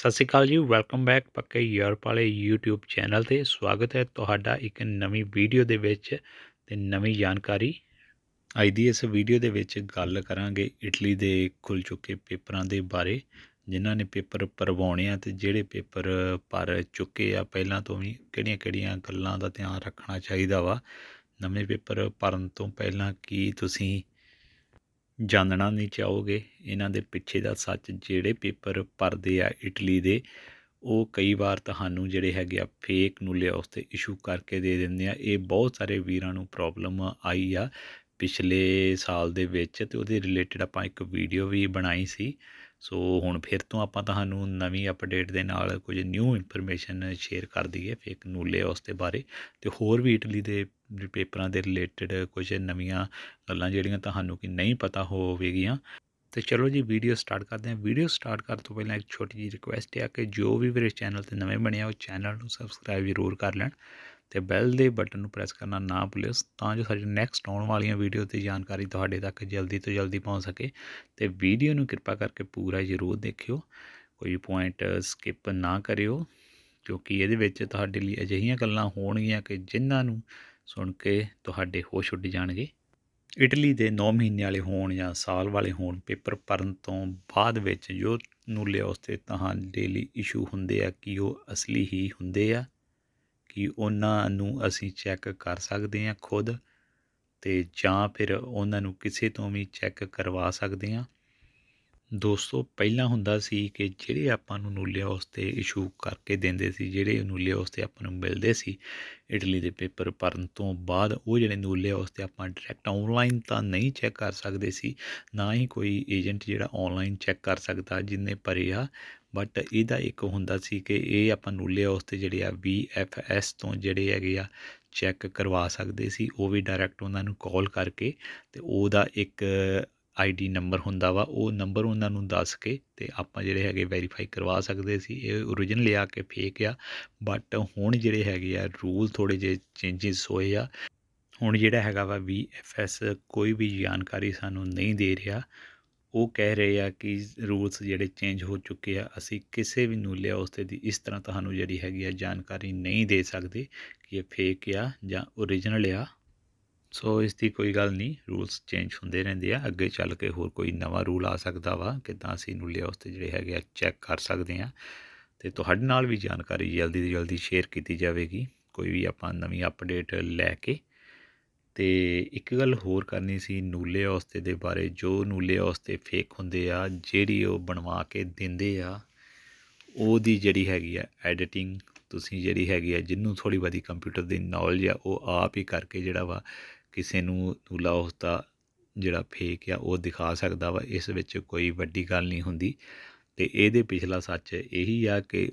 ਸਤਿ ਸ਼੍ਰੀ ਅਕਾਲ ਜੀ ਵੈਲਕਮ ਬੈਕ ਪੱਕੇ ਯੂਰਪ ਵਾਲੇ YouTube ਚੈਨਲ ਤੇ ਸਵਾਗਤ ਹੈ ਤੁਹਾਡਾ ਇੱਕ ਨਵੀਂ ਵੀਡੀਓ ਦੇ ਵਿੱਚ ਤੇ ਨਵੀਂ ਜਾਣਕਾਰੀ ਅੱਜ ਦੀ ਇਸ ਵੀਡੀਓ ਦੇ ਵਿੱਚ ਗੱਲ ਕਰਾਂਗੇ ਇਟਲੀ ਦੇ ਖੁੱਲ ਚੁੱਕੇ ਪੇਪਰਾਂ ਦੇ ਬਾਰੇ ਜਿਨ੍ਹਾਂ ਨੇ ਪੇਪਰ ਪਰਵਾਉਣੇ ਆ ਤੇ ਜਿਹੜੇ ਪੇਪਰ ਪਰ ਚੁੱਕੇ ਆ ਪਹਿਲਾਂ ਤੋਂ ਵੀ ਕਿਹੜੀਆਂ-ਕਿਹੜੀਆਂ ਗੱਲਾਂ ਦਾ ਧਿਆਨ ਰੱਖਣਾ ਚਾਹੀਦਾ ਵਾ ਨਵੇਂ ਪੇਪਰ ਪਰਨ ਤੋਂ ਪਹਿਲਾਂ ਕੀ ਤੁਸੀਂ ਜਾਣਨਾ ਨਹੀਂ ਚਾਹੋਗੇ ਇਹਨਾਂ ਦੇ ਪਿੱਛੇ ਦਾ ਸੱਚ ਜਿਹੜੇ ਪੇਪਰ ਪਰਦੇ ਆ ਇਟਲੀ ਦੇ ਉਹ ਕਈ ਵਾਰ ਤੁਹਾਨੂੰ ਜਿਹੜੇ ਹੈਗੇ ਆ ਫੇਕ ਨੂੰ ਲਿਆ ਉਸ ਤੇ ਇਸ਼ੂ ਕਰਕੇ ਦੇ ਦਿੰਦੇ ਆ ਇਹ ਬਹੁਤ ਸਾਰੇ ਵੀਰਾਂ ਨੂੰ ਪ੍ਰੋਬਲਮ ਆਈ ਆ ਪਿਛਲੇ ਸਾਲ ਦੇ ਵਿੱਚ ਤੇ ਉਹਦੇ ਰਿਲੇਟਡ ਆਪਾਂ ਇੱਕ ਵੀਡੀਓ ਵੀ ਬਣਾਈ ਸੀ ਸੋ ਹੁਣ ਫਿਰ ਤੋਂ ਆਪਾਂ ਤੁਹਾਨੂੰ ਨਵੀਂ ਅਪਡੇਟ ਦੇ ਨਾਲ ਕੁਝ ਨਿਊ ਇਨਫੋਰਮੇਸ਼ਨ ਸ਼ੇਅਰ ਕਰ ਦਈਏ ਫੇਕ ਨੂਲੇ ਉਸ ਦੇ ਬਾਰੇ ਤੇ ਹੋਰ ਵੀ ਇਟਲੀ ਦੇ ਪੇਪਰਾਂ ਦੇ ਰਿਲੇਟਡ ਕੁਝ ਨਵੀਆਂ ਗੱਲਾਂ ਜਿਹੜੀਆਂ ਤੁਹਾਨੂੰ ਕਿ ਨਹੀਂ ਪਤਾ ਹੋਵੇਗੀਆਂ ਤੇ ਚਲੋ ਜੀ ਵੀਡੀਓ ਸਟਾਰਟ ਕਰਦੇ ਹਾਂ ਵੀਡੀਓ ਸਟਾਰਟ ਕਰਨ ਤੋਂ ਪਹਿਲਾਂ ਇੱਕ ਛੋਟੀ ਜੀ ਰਿਕੁਐਸਟ ਹੈ ਕਿ ਜੋ ਵੀ ਮੇਰੇ ਚੈਨਲ ਤੇ ਨਵੇਂ ਬਣਿਆ ਉਹ ਚੈਨਲ ਨੂੰ ਸਬਸਕ੍ਰਾਈਬ ਜ਼ਰੂਰ ਕਰ ਲੈਣ ਤੇ ਬੈਲ ਦੇ ਬਟਨ ਨੂੰ ਪ੍ਰੈਸ ਕਰਨਾ ਨਾ ਭੁੱਲਿਓ ਤਾਂ ਜੋ ਸਾਡੀ ਨੈਕਸਟ ਆਉਣ ਵਾਲੀਆਂ ਵੀਡੀਓ ਤੇ ਜਾਣਕਾਰੀ ਤੁਹਾਡੇ ਤੱਕ ਜਲਦੀ ਤੋਂ ਜਲਦੀ ਪਹੁੰਚ ਸਕੇ ਤੇ ਵੀਡੀਓ ਨੂੰ ਕਿਰਪਾ ਕਰਕੇ ਪੂਰਾ ਜ਼ਰੂਰ ਦੇਖਿਓ ਕੋਈ ਪੁਆਇੰਟ ਸਕਿਪ ਨਾ ਕਰਿਓ ਕਿਉਂਕਿ ਇਹਦੇ ਵਿੱਚ ਤੁਹਾਡੇ ਲਈ ਅਜਿਹੀਆਂ ਗੱਲਾਂ ਹੋਣਗੀਆਂ ਕਿ ਜਿਨ੍ਹਾਂ ਨੂੰ ਸੁਣ ਕੇ ਤੁਹਾਡੇ ਹੋਸ਼ ਉੱਡ ਜਾਣਗੇ ਇਟਲੀ ਦੇ 9 ਮਹੀਨੇ ਵਾਲੇ ਹੋਣ ਜਾਂ ਸਾਲ ਵਾਲੇ ਹੋਣ ਪੇਪਰ ਭਰਨ ਤੋਂ ਬਾਅਦ ਵਿੱਚ ਜੋ ਨੂਲੇ ਉਸ ਤੇ ਤਹਾਂ ਡੇਲੀ ਇਸ਼ੂ ਹੁੰਦੇ ਆ ਕਿ ਉਹ ਅਸਲੀ ਹੀ ਹੁੰਦੇ ਆ ਕਿ ਉਹਨਾਂ ਨੂੰ ਅਸੀਂ ਚੈੱਕ ਕਰ ਸਕਦੇ ਹਾਂ ਖੁਦ ਤੇ ਜਾਂ ਫਿਰ ਉਹਨਾਂ ਨੂੰ ਕਿਸੇ ਤੋਂ ਵੀ ਚੈੱਕ ਕਰਵਾ ਸਕਦੇ ਹਾਂ ਦੋਸਤੋ ਪਹਿਲਾਂ ਹੁੰਦਾ ਸੀ ਕਿ ਜਿਹੜੇ ਆਪਾਂ ਨੂੰ ਨੂਲਿਆ ਉਸ ਤੇ ਇਸ਼ੂ ਕਰਕੇ ਦਿੰਦੇ ਸੀ ਜਿਹੜੇ ਨੂਲਿਆ ਉਸ ਤੇ ਆਪਾਂ ਨੂੰ ਮਿਲਦੇ ਸੀ ਇਟਲੀ ਦੇ ਪੇਪਰ ਭਰਨ ਤੋਂ ਬਾਅਦ ਉਹ ਜਿਹੜੇ ਨੂਲਿਆ ਉਸ ਤੇ ਆਪਾਂ ਡਾਇਰੈਕਟ ਆਨਲਾਈਨ ਤਾਂ ਨਹੀਂ ਚੈੱਕ ਕਰ ਸਕਦੇ ਸੀ ਨਾ ਹੀ ਕੋਈ ਏਜੰਟ ਜਿਹੜਾ ਆਨਲਾਈਨ ਚੈੱਕ ਕਰ ਸਕਦਾ ਜਿੰਨੇ ਭਰੇ ਆ ਬਟ ਇਹਦਾ ਇੱਕ ਹੁੰਦਾ ਸੀ ਕਿ ਇਹ ਆਪਾਂ ਨੂਲੇ ਉਸ ਤੇ ਜਿਹੜੇ ਆ ਵੀ ਐਫ ਐਸ ਤੋਂ ਜਿਹੜੇ ਹੈਗੇ ਆ ਚੈੱਕ ਕਰਵਾ ਸਕਦੇ ਸੀ ਉਹ ਵੀ ਡਾਇਰੈਕਟ ਉਹਨਾਂ ਨੂੰ ਕਾਲ ਕਰਕੇ ਤੇ ਉਹਦਾ ਇੱਕ ਆਈਡੀ ਨੰਬਰ ਹੁੰਦਾ ਵਾ ਉਹ ਨੰਬਰ ਉਹਨਾਂ ਨੂੰ ਦੱਸ ਕੇ ਤੇ ਆਪਾਂ ਜਿਹੜੇ ਹੈਗੇ ਵੈਰੀਫਾਈ ਕਰਵਾ ਸਕਦੇ ਸੀ ਇਹ origignal ਆ ਕੇ ਫੇਕ ਆ ਬਟ ਹੁਣ ਜਿਹੜੇ ਹੈਗੇ ਆ ਰੂਲ ਥੋੜੇ ਜਿਹੇ ਚੇਂਜਸ ਹੋਏ ਆ ਹੁਣ ਜਿਹੜਾ ਹੈਗਾ ਵਾ VFS ਕੋਈ ਵੀ ਜਾਣਕਾਰੀ ਸਾਨੂੰ ਨਹੀਂ ਦੇ ਰਿਹਾ ਉਹ ਕਹਿ ਰਹੇ ਆ ਕਿ ਰੂਲਸ ਜਿਹੜੇ ਚੇਂਜ ਹੋ ਚੁੱਕੇ ਆ ਅਸੀਂ ਕਿਸੇ ਵੀ ਨੂੰ ਲਿਆ ਉਸ ਤੇ ਦੀ ਇਸ ਤਰ੍ਹਾਂ ਤੁਹਾਨੂੰ ਜਿਹੜੀ ਹੈਗੀ ਆ ਜਾਣਕਾਰੀ ਨਹੀਂ ਦੇ ਸਕਦੇ ਕਿ ਇਹ ਫੇਕ ਆ ਜਾਂ origignal ਆ ਸੋ ਇਸ ਦੀ ਕੋਈ ਗੱਲ ਨਹੀਂ ਰੂਲਸ ਚੇਂਜ ਹੁੰਦੇ ਰਹਿੰਦੇ ਆ ਅੱਗੇ ਚੱਲ ਕੇ ਹੋਰ ਕੋਈ ਨਵਾਂ ਰੂਲ ਆ ਸਕਦਾ ਵਾ ਕਿਦਾਂ ਅਸੀਂ ਨੂੰ ਲਿਆ ਉਸ ਤੇ ਜਿਹੜੇ ਹੈਗੇ ਆ ਚੈੱਕ ਕਰ ਸਕਦੇ ਆ ਤੇ ਤੁਹਾਡੇ ਨਾਲ ਵੀ ਜਾਣਕਾਰੀ ਜਲਦੀ ਤੋਂ ਜਲਦੀ ਸ਼ੇਅਰ ਕੀਤੀ ਜਾਵੇਗੀ ਕੋਈ ਵੀ ਆਪਾਂ ਨਵੀਂ ਅਪਡੇਟ ਲੈ ਕੇ ਤੇ ਇੱਕ ਗੱਲ ਹੋਰ ਕਰਨੀ ਸੀ ਨੂਲੇ ਔਸਤੇ ਦੇ ਬਾਰੇ ਜੋ ਨੂਲੇ ਔਸਤੇ ਫੇਕ ਹੁੰਦੇ ਆ ਜਿਹੜੀ ਉਹ ਬਣਵਾ ਕੇ ਦਿੰਦੇ ਆ ਉਹਦੀ ਜਿਹੜੀ ਹੈਗੀ ਆ ਐਡੀਟਿੰਗ ਤੁਸੀਂ ਜਿਹੜੀ ਹੈਗੀ ਆ ਜਿੰਨੂੰ ਥੋੜੀ ਬਦੀ ਕੰਪਿਊਟਰ ਦੀ ਨੌਲੇਜ ਆ ਉਹ ਆਪ ਹੀ ਕਰਕੇ ਜਿਹੜਾ ਵਾ ਕਿਸੇ ਨੂੰ ਨੂਲਾ ਔਸਤਾ ਜਿਹੜਾ ਫੇਕ ਆ ਉਹ ਦਿਖਾ ਸਕਦਾ ਵਾ ਇਸ ਵਿੱਚ ਕੋਈ ਵੱਡੀ ਗੱਲ ਨਹੀਂ ਹੁੰਦੀ ਤੇ ਇਹਦੇ ਪਿਛਲਾ ਸੱਚ ਇਹੀ ਆ ਕਿ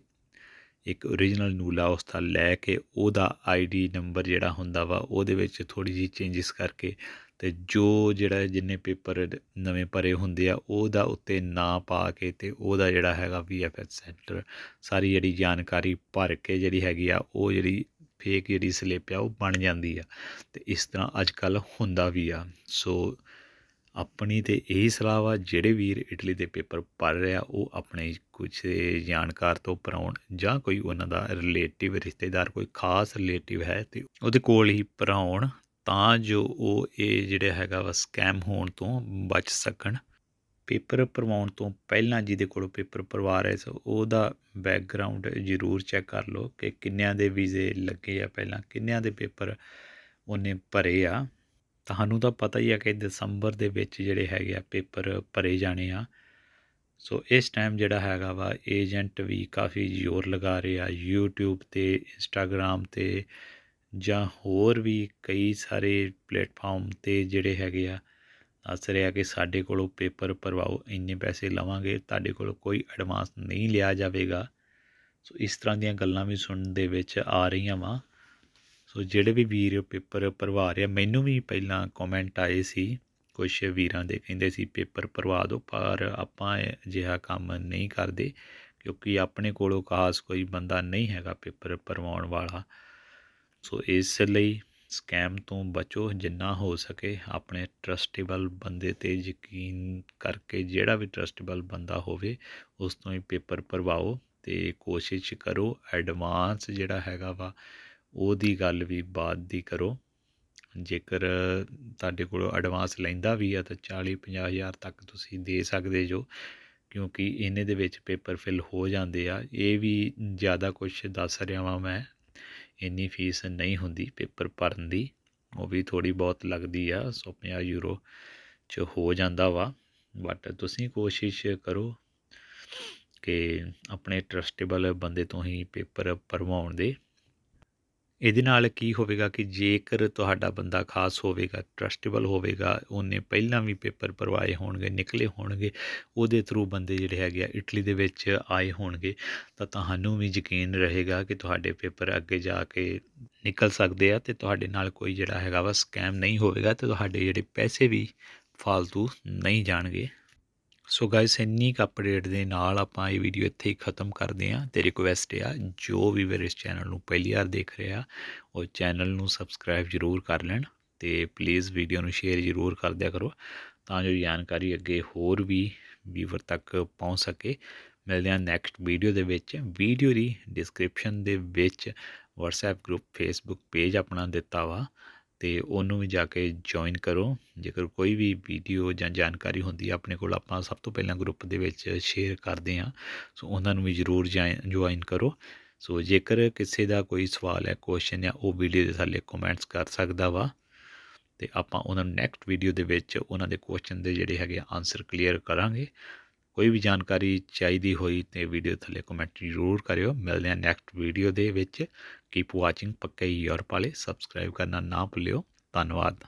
ਇੱਕ origignal ਨੂਲਾ ਉਸ ਦਾ ਲੈ ਕੇ ਉਹਦਾ ਆਈਡੀ ਨੰਬਰ ਜਿਹੜਾ ਹੁੰਦਾ ਵਾ ਉਹਦੇ ਵਿੱਚ ਥੋੜੀ ਜੀ ਚੇਂਜਸ ਕਰਕੇ ਤੇ ਜੋ ਜਿਹੜਾ ਜਿੰਨੇ ਪੇਪਰ ਨਵੇਂ ਭਰੇ ਹੁੰਦੇ ਆ ਉਹਦਾ ਉੱਤੇ ਨਾਂ ਪਾ ਕੇ ਤੇ ਉਹਦਾ ਜਿਹੜਾ ਹੈਗਾ ਵੀਐਫਐਸ ਸੈਂਟਰ ਸਾਰੀ ਜਿਹੜੀ ਜਾਣਕਾਰੀ ਭਰ ਕੇ ਜਿਹੜੀ ਹੈਗੀ ਆ ਉਹ ਜਿਹੜੀ ਫੇਕ ਜਿਹੜੀ ਸਲਿੱਪ ਆ ਉਹ ਬਣ ਜਾਂਦੀ ਆ ਤੇ ਇਸ ਤਰ੍ਹਾਂ ਅੱਜ ਕੱਲ ਹੁੰਦਾ ਵੀ ਆ ਸੋ ਆਪਣੀ ਤੇ ਇਹੀ ਸਲਾਹ ਵਾ ਜਿਹੜੇ ਵੀਰ ਇਟਲੀ ਦੇ ਪੇਪਰ ਪੜ ਰਿਹਾ ਉਹ ਆਪਣੇ ਕੁਝ ਜਾਣਕਾਰ ਤੋਂ ਪਰਾਉਣ ਜਾਂ ਕੋਈ ਉਹਨਾਂ ਦਾ ਰਿਲੇਟਿਵ ਰਿਸ਼ਤੇਦਾਰ ਕੋਈ ਖਾਸ ਰਿਲੇਟਿਵ ਹੈ ਤੇ ਉਹਦੇ ਕੋਲ ਹੀ ਪਰਾਉਣ ਤਾਂ ਜੋ ਉਹ ਇਹ ਜਿਹੜਾ ਹੈਗਾ ਵਾ ਸਕੈਮ ਹੋਣ ਤੋਂ ਬਚ ਸਕਣ ਪੇਪਰ ਭਰਵਾਉਣ ਤੋਂ ਪਹਿਲਾਂ ਜਿਹਦੇ ਕੋਲੋਂ ਪੇਪਰ ਪਰਵਾ ਰਹੇ ਸੋ ਉਹਦਾ ਬੈਕਗ੍ਰਾਉਂਡ ਜ਼ਰੂਰ ਚੈੱਕ ਕਰ ਲਓ ਕਿ ਕਿੰਨਿਆਂ ਦੇ ਵੀਜ਼ੇ ਲੱਗੇ ਆ ਪਹਿਲਾਂ ਕਿੰਨਿਆਂ ਦੇ ਪੇਪਰ ਉਹਨੇ ਭਰੇ ਆ ਤੁਹਾਨੂੰ ਤਾਂ ਪਤਾ ਹੀ ਆ ਕਿ ਦਸੰਬਰ ਦੇ ਵਿੱਚ ਜਿਹੜੇ ਹੈਗੇ ਆ ਪੇਪਰ ਭਰੇ ਜਾਣੇ ਆ ਸੋ ਇਸ ਟਾਈਮ ਜਿਹੜਾ ਹੈਗਾ ਵਾ ਏਜੰਟ ਵੀ ਕਾਫੀ ਜ਼ੋਰ ਲਗਾ ਰਹੇ ਆ YouTube ਤੇ Instagram ਤੇ ਜਾਂ ਹੋਰ ਵੀ ਕਈ ਸਾਰੇ ਪਲੇਟਫਾਰਮ ਤੇ ਜਿਹੜੇ ਹੈਗੇ ਆ ਦੱਸ ਰਿਹਾ ਕਿ ਸਾਡੇ ਕੋਲੋਂ ਪੇਪਰ ਭਰਵਾਓ ਇੰਨੇ ਪੈਸੇ ਲਵਾਂਗੇ ਤੁਹਾਡੇ ਕੋਲੋਂ ਕੋਈ ਐਡਵਾਂਸ ਨਹੀਂ ਲਿਆ ਜਾਵੇਗਾ ਸੋ ਇਸ ਤਰ੍ਹਾਂ ਦੀਆਂ ਗੱਲਾਂ ਵੀ ਸੁਣਨ ਦੇ ਵਿੱਚ ਆ ਰਹੀਆਂ ਵਾ ਸੋ ਜਿਹੜੇ ਵੀ ਵੀਰ ਪੇਪਰ ਭਰਵਾ ਰਿਹਾ ਮੈਨੂੰ ਵੀ ਪਹਿਲਾਂ ਕਮੈਂਟ ਆਏ ਸੀ ਕੁਝ ਵੀਰਾਂ ਦੇ ਕਹਿੰਦੇ ਸੀ ਪੇਪਰ ਭਰਵਾ ਦਿਓ ਪਰ ਆਪਾਂ ਅਜਿਹਾ ਕੰਮ ਨਹੀਂ ਕਰਦੇ ਕਿਉਂਕਿ ਆਪਣੇ ਕੋਲੋਂ ਖਾਸ ਕੋਈ ਬੰਦਾ ਨਹੀਂ ਹੈਗਾ ਪੇਪਰ ਭਰਵਾਉਣ ਵਾਲਾ ਸੋ ਇਸ ਲਈ ਸਕੈਮ ਤੋਂ ਬਚੋ ਜਿੰਨਾ ਹੋ ਸਕੇ ਆਪਣੇ ਟਰਸਟੇਬਲ ਬੰਦੇ ਤੇ ਯਕੀਨ ਕਰਕੇ ਜਿਹੜਾ ਵੀ ਟਰਸਟੇਬਲ ਬੰਦਾ ਹੋਵੇ ਉਸ ਤੋਂ ਹੀ ਪੇਪਰ ਭਰਵਾਓ ਤੇ ਕੋਸ਼ਿਸ਼ ਕਰੋ ਐਡਵਾਂਸ ਜਿਹੜਾ ਹੈਗਾ ਵਾ ਉਹਦੀ ਗੱਲ ਵੀ ਬਾਅਦ ਦੀ ਕਰੋ ਜੇਕਰ ਤੁਹਾਡੇ ਕੋਲ ਐਡਵਾਂਸ ਲੈਂਦਾ ਵੀ ਆ ਤਾਂ 40 50000 ਤੱਕ ਤੁਸੀਂ ਦੇ ਸਕਦੇ ਜੋ ਕਿਉਂਕਿ ਇਹਨੇ ਦੇ ਵਿੱਚ ਪੇਪਰ ਫਿਲ ਹੋ ਜਾਂਦੇ ਆ ਇਹ ਵੀ ਜ਼ਿਆਦਾ ਕੁਝ ਦੱਸ ਰਿਹਾ ਵਾਂ ਮੈਂ ਇੰਨੀ ਫੀਸ ਨਹੀਂ ਹੁੰਦੀ ਪੇਪਰ ਭਰਨ ਦੀ ਉਹ ਵੀ ਥੋੜੀ ਬਹੁਤ ਲੱਗਦੀ ਆ 150 ਯੂਰੋ ਚ ਹੋ ਜਾਂਦਾ ਵਾ ਬਟ ਤੁਸੀਂ ਕੋਸ਼ਿਸ਼ ਕਰੋ ਕਿ ਆਪਣੇ ਟਰਸਟੇਬਲ ਬੰਦੇ ਤੋਂ ਹੀ ਪੇਪਰ ਪਰਵਾਉਣ ਦੇ ਇਹਦੇ ਨਾਲ ਕੀ ਹੋਵੇਗਾ ਕਿ ਜੇਕਰ ਤੁਹਾਡਾ ਬੰਦਾ ਖਾਸ ਹੋਵੇਗਾ ਟਰਸਟੇਬਲ ਹੋਵੇਗਾ ਉਹਨੇ ਪਹਿਲਾਂ ਵੀ ਪੇਪਰ ਪਰਵਾਏ ਹੋਣਗੇ ਨਿਕਲੇ ਹੋਣਗੇ ਉਹਦੇ ਥਰੂ ਬੰਦੇ ਜਿਹੜੇ ਹੈਗੇ ਆ ਇਟਲੀ ਦੇ ਵਿੱਚ ਆਏ ਹੋਣਗੇ ਤਾਂ ਤੁਹਾਨੂੰ ਵੀ ਯਕੀਨ ਰਹੇਗਾ ਕਿ ਤੁਹਾਡੇ ਪੇਪਰ ਅੱਗੇ ਜਾ ਕੇ ਨਿਕਲ ਸਕਦੇ ਆ ਤੇ ਤੁਹਾਡੇ ਨਾਲ ਕੋਈ ਜਿਹੜਾ ਹੈਗਾ ਵਾ ਸਕੈਮ ਨਹੀਂ ਹੋਵੇਗਾ ਤੇ ਤੁਹਾਡੇ ਜਿਹੜੇ ਪੈਸੇ ਵੀ ਫालतू ਨਹੀਂ ਜਾਣਗੇ ਸੋ ਗਾਇਸ ਇੰਨੀ ਕ ਅਪਡੇਟ ਦੇ ਨਾਲ ਆਪਾਂ ਇਹ ਵੀਡੀਓ ਇੱਥੇ ਹੀ ਖਤਮ ਕਰਦੇ ਆਂ ਤੇ ਰਿਕੁਐਸਟ ਆ ਜੋ ਵੀ ਵੀਰ ਇਸ ਚੈਨਲ ਨੂੰ ਪਹਿਲੀ ਵਾਰ ਦੇਖ ਰਿਹਾ ਉਹ ਚੈਨਲ ਨੂੰ ਸਬਸਕ੍ਰਾਈਬ ਜ਼ਰੂਰ ਕਰ ਲੈਣ ਤੇ ਪਲੀਜ਼ ਵੀਡੀਓ ਨੂੰ ਸ਼ੇਅਰ ਜ਼ਰੂਰ ਕਰ ਦਿਆ ਕਰੋ ਤਾਂ ਜੋ ਜਾਣਕਾਰੀ ਅੱਗੇ ਹੋਰ ਵੀ ਵੀਵਰ ਤੱਕ ਪਹੁੰਚ ਸਕੇ ਮਿਲਦੇ ਹਾਂ ਨੈਕਸਟ ਵੀਡੀਓ ਦੇ ਵਿੱਚ ਵੀਡੀਓ ਦੀ ਡਿਸਕ੍ਰਿਪਸ਼ਨ ਦੇ ਵਿੱਚ WhatsApp ਗਰੁੱਪ Facebook ਪੇਜ ਆਪਣਾ ਦਿੱਤਾ ਵਾ ਤੇ ਉਹਨੂੰ ਵੀ ਜਾ ਕੇ ਜੁਆਇਨ ਕਰੋ ਜੇਕਰ ਕੋਈ ਵੀ ਵੀਡੀਓ ਜਾਂ ਜਾਣਕਾਰੀ ਹੁੰਦੀ ਹੈ ਆਪਣੇ ਕੋਲ ਆਪਾਂ ਸਭ ਤੋਂ ਪਹਿਲਾਂ ਗਰੁੱਪ ਦੇ ਵਿੱਚ ਸ਼ੇਅਰ ਕਰਦੇ ਹਾਂ ਸੋ ਉਹਨਾਂ ਨੂੰ ਵੀ ਜ਼ਰੂਰ ਜੁਆਇਨ ਕਰੋ ਸੋ ਜੇਕਰ ਕਿਸੇ ਦਾ ਕੋਈ ਸਵਾਲ ਹੈ ਕੁਐਸਚਨ ਹੈ ਉਹ ਵੀਡੀਓ ਦੇ ਥੱਲੇ ਕਮੈਂਟਸ ਕਰ ਸਕਦਾ ਵਾ ਤੇ ਆਪਾਂ ਉਹਨਾਂ ਨੂੰ ਨੈਕਸਟ ਵੀਡੀਓ ਦੇ ਵਿੱਚ ਉਹਨਾਂ ਦੇ ਕੁਐਸਚਨ ਦੇ ਜਿਹੜੇ ਹੈਗੇ ਆਨਸਰ ਕਲੀਅਰ ਕਰਾਂਗੇ ਕੋਈ ਵੀ ਜਾਣਕਾਰੀ ਚਾਹੀਦੀ ਹੋਈ ਤੇ ਵੀਡੀਓ ਥੱਲੇ ਕਮੈਂਟ ਜ਼ਰੂਰ ਕਰਿਓ ਮਿਲਦੇ ਹਾਂ ਨੈਕਸਟ ਵੀਡੀਓ ਦੇ ਵਿੱਚ ਕੀਪ ਵਾਚਿੰਗ ਪੱਕੇ ਯੂਰਪ ਵਾਲੇ ਸਬਸਕ੍ਰਾਈਬ ਕਰਨਾ ਨਾ ਭੁੱਲਿਓ ਧੰਨਵਾਦ